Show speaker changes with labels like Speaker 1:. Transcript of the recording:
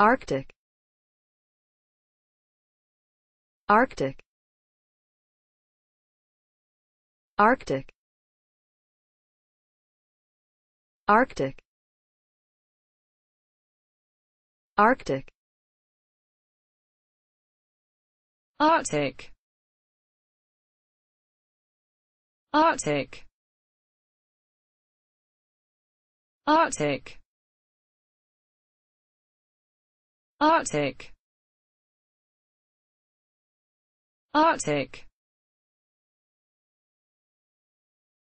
Speaker 1: Arctic Arctic Arctic Arctic Arctic Arctic Arctic Arctic Arctic Arctic